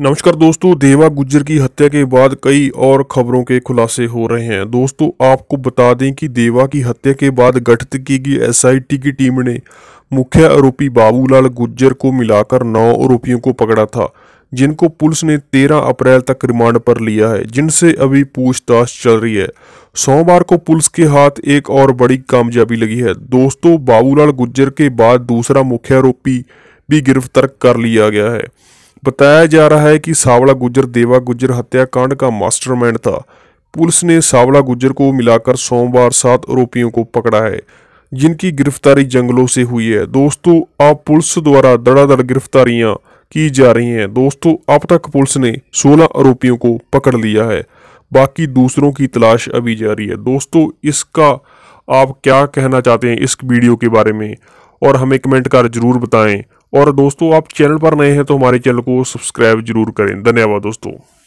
नमस्कार दोस्तों देवा गुज्जर की हत्या के बाद कई और खबरों के खुलासे हो रहे हैं दोस्तों आपको बता दें कि देवा की हत्या के बाद गठित की गई एसआईटी की टीम ने मुख्य आरोपी बाबूलाल गुज्जर को मिलाकर नौ आरोपियों को पकड़ा था जिनको पुलिस ने 13 अप्रैल तक रिमांड पर लिया है जिनसे अभी पूछताछ चल रही है सोमवार को पुलिस के हाथ एक और बड़ी कामयाबी लगी है दोस्तों बाबूलाल गुज्जर के बाद दूसरा मुख्य आरोपी भी गिरफ्तार कर लिया गया है बताया जा रहा है कि सावला गुजर देवा गुजर हत्याकांड का मास्टरमाइंड था पुलिस ने सावला गुजर को मिलाकर सोमवार सात आरोपियों को पकड़ा है जिनकी गिरफ्तारी जंगलों से हुई है दोस्तों आप पुलिस द्वारा धड़ाधड़ गिरफ्तारियां की जा रही हैं दोस्तों अब तक पुलिस ने 16 आरोपियों को पकड़ लिया है बाकी दूसरों की तलाश अभी जारी है दोस्तों इसका आप क्या कहना चाहते हैं इस वीडियो के बारे में और हमें कमेंट कर जरूर बताएं और दोस्तों आप चैनल पर नए हैं तो हमारे चैनल को सब्सक्राइब जरूर करें धन्यवाद दोस्तों